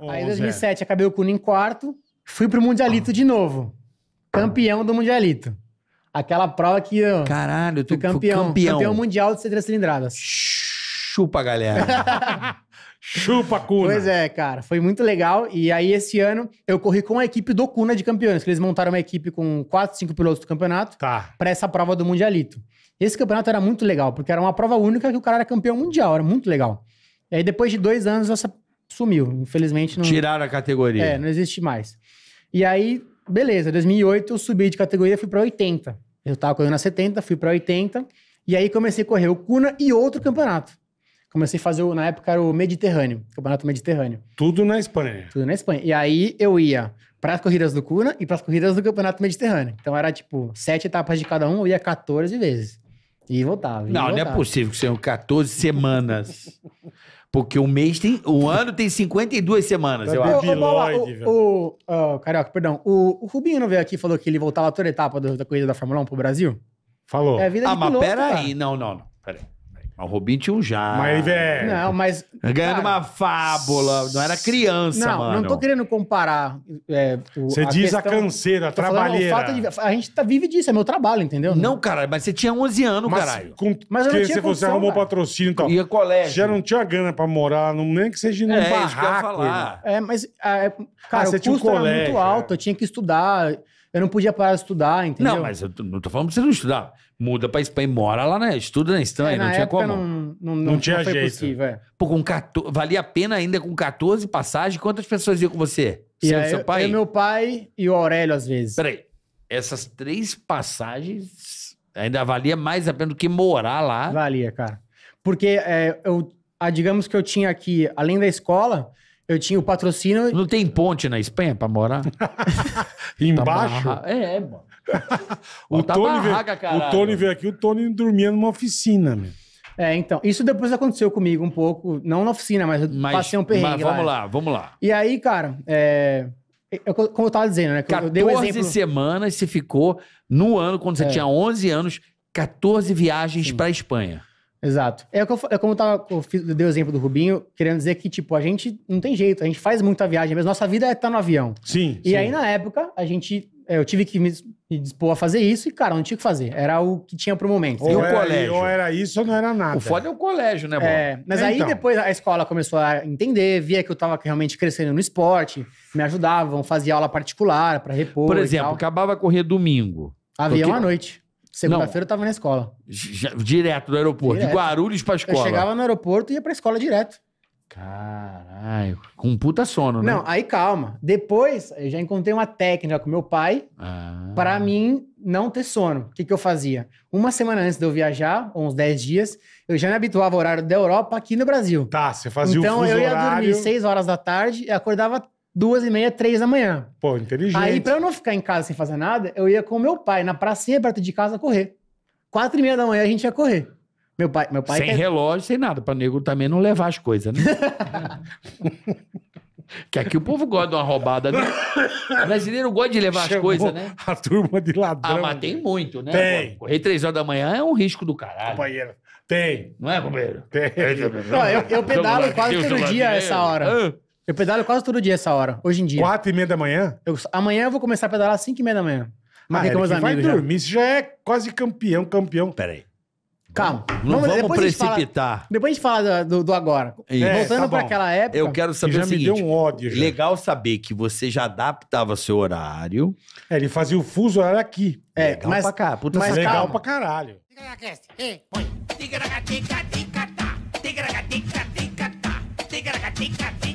Ô, Aí em 2007 acabei o Cunha em quarto, fui pro Mundialito de novo. Campeão do Mundialito. Aquela prova que eu Caralho, tu campeão, campeão. campeão mundial de três cilindradas. Chupa, galera. Chupa, Cuna. Pois é, cara. Foi muito legal. E aí, esse ano, eu corri com a equipe do Cuna de campeões, que eles montaram uma equipe com quatro, cinco pilotos do campeonato tá. para essa prova do Mundialito. Esse campeonato era muito legal, porque era uma prova única que o cara era campeão mundial. Era muito legal. E aí, depois de dois anos, essa sumiu. Infelizmente não. Tiraram a categoria. É, não existe mais. E aí, beleza, 2008 eu subi de categoria, fui para 80. Eu tava correndo na 70, fui para 80. E aí comecei a correr o Cuna e outro campeonato. Comecei a fazer, na época era o Mediterrâneo, Campeonato Mediterrâneo. Tudo na Espanha. Tudo na Espanha. E aí eu ia para as corridas do Cuna e para as corridas do Campeonato Mediterrâneo. Então era tipo sete etapas de cada um, eu ia 14 vezes. E voltava. E não, voltava. não é possível que sejam 14 semanas. Porque o mês tem. O ano tem 52 semanas, eu acho. o, o, o, ah, o, Carioca, perdão. O, o Rubinho não veio aqui e falou que ele voltava toda etapa do, da corrida da Fórmula 1 pro Brasil? Falou. É a vida ah, de mas é peraí. Não, não, não. Peraí o Robin tinha um já. Mas, velho. Não, mas. Ganhando cara, uma fábula. Não era criança, não, mano. Não, tô querendo comparar. É, você diz questão, a canseira, a trabalheira. Falando, de, a gente tá, vive disso, é meu trabalho, entendeu? Não, não cara, mas você tinha 11 anos, mas, caralho. Com, mas eu não tinha você, você arrumou cara. patrocínio e tal. Ia colégio. Já não tinha grana pra morar, não, nem que seja num é, barraco. Isso ia falar. Né? É, mas. Ah, é, cara, ah, o custo um colégio, era muito alto, eu tinha que estudar. Eu não podia parar de estudar, entendeu? Não, mas eu não tô falando pra você não estudar. Muda pra Espanha, mora lá, né? Estuda na Espanha, É, não tinha como. Não, não, não, não tinha foi jeito. possível, é. Pô, com 14, valia a pena ainda com 14 passagens? Quantas pessoas iam com você? E aí, seu pai? Eu, meu pai e o Aurélio, às vezes. Peraí, essas três passagens ainda valia mais a pena do que morar lá. Valia, cara. Porque é, eu, digamos que eu tinha aqui, além da escola, eu tinha o patrocínio. Não tem ponte na Espanha pra morar? Tá Embaixo? Tá É, mano. o, tá Tony veio, o Tony veio aqui, o Tony dormia numa oficina, meu. É, então. Isso depois aconteceu comigo um pouco. Não na oficina, mas, mas passei um perrengue. Mas vamos lá, lá vamos lá. E aí, cara, é, eu, como eu tava dizendo, né? Que 14 eu exemplo... semanas você ficou no ano, quando você é. tinha 11 anos, 14 viagens para Espanha. Exato. É, eu, é como eu, tava, eu, fiz, eu dei o exemplo do Rubinho, querendo dizer que, tipo, a gente não tem jeito, a gente faz muita viagem, mas nossa vida é estar no avião. Sim. E sim. aí, na época, a gente. É, eu tive que me, me dispor a fazer isso e, cara, não tinha o que fazer. Era o que tinha pro momento. Ou, era, colégio. ou era isso ou não era nada. O foda é o colégio, né, bom? É, mas então. aí depois a escola começou a entender, via que eu tava realmente crescendo no esporte, me ajudavam, fazia aula particular para repor. Por exemplo, acabava a correr domingo. Avião Porque... à noite. Segunda-feira eu tava na escola. Já, direto do aeroporto, direto. de Guarulhos pra escola. Eu chegava no aeroporto e ia pra escola direto. Caralho, com puta sono, né? Não, aí calma. Depois, eu já encontrei uma técnica com meu pai ah. para mim não ter sono. O que, que eu fazia? Uma semana antes de eu viajar, uns 10 dias, eu já me habituava ao horário da Europa aqui no Brasil. Tá, você fazia então, o fuso Então eu ia dormir 6 horas da tarde e acordava duas e meia, três da manhã. Pô, inteligente. Aí, pra eu não ficar em casa sem fazer nada, eu ia com meu pai na pracinha perto de casa correr. Quatro e meia da manhã a gente ia correr. Meu pai, meu pai. Sem quer... relógio, sem nada, pra nego também não levar as coisas, né? que aqui o povo gosta de uma roubada, né? O brasileiro gosta de levar Chamou as coisas, né? A turma de ladrão. Ah, mas né? tem muito, né? Tem. correr três horas da manhã é um risco do caralho. Companheiro. Tem. Não é, companheiro? Tem. Não, eu, eu pedalo quase todo dia essa hora. Ah. Eu pedalo quase todo dia essa hora, hoje em dia. Quatro e meia da manhã? Eu- amanhã eu vou começar a pedalar às cinco e meia da manhã. Ah, Marquei é Eric, vai amigos já. dormir, você já é quase campeão, campeão. Peraí. Calma. Não vamos, depois a gente fala- precipitar. depois a gente fala do, do- agora. Isso. É, tá Voltando tá pra aquela época... Eu quero saber já o me deu um ódio. já. Legal saber que você já adaptava seu horário. É, ele fazia o fuso horário aqui. É, é Legal mas pra cá. Puta mas Legal calma. pra caralho. tica põe. tica tica tá Tica-taca-tica-tica-tá. Tica-taca-tica-tica-tá.